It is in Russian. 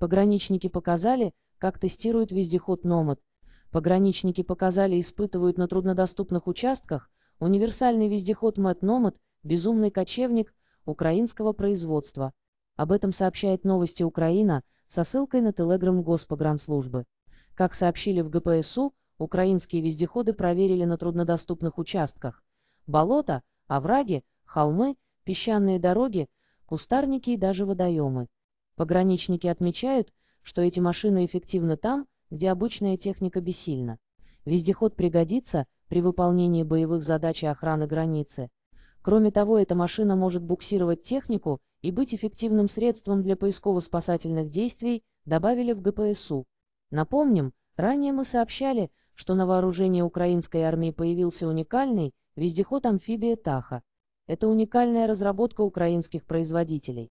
Пограничники показали, как тестируют вездеход «Номад». Пограничники показали, и испытывают на труднодоступных участках универсальный вездеход «Мэтт Номад», безумный кочевник украинского производства. Об этом сообщает новости Украина со ссылкой на телеграм Госпогранслужбы. Как сообщили в ГПСУ, украинские вездеходы проверили на труднодоступных участках. Болота, овраги, холмы, песчаные дороги, кустарники и даже водоемы. Пограничники отмечают, что эти машины эффективны там, где обычная техника бессильна. Вездеход пригодится при выполнении боевых задач и охраны границы. Кроме того, эта машина может буксировать технику и быть эффективным средством для поисково-спасательных действий, добавили в ГПСУ. Напомним, ранее мы сообщали, что на вооружении украинской армии появился уникальный вездеход-амфибия «Таха». Это уникальная разработка украинских производителей.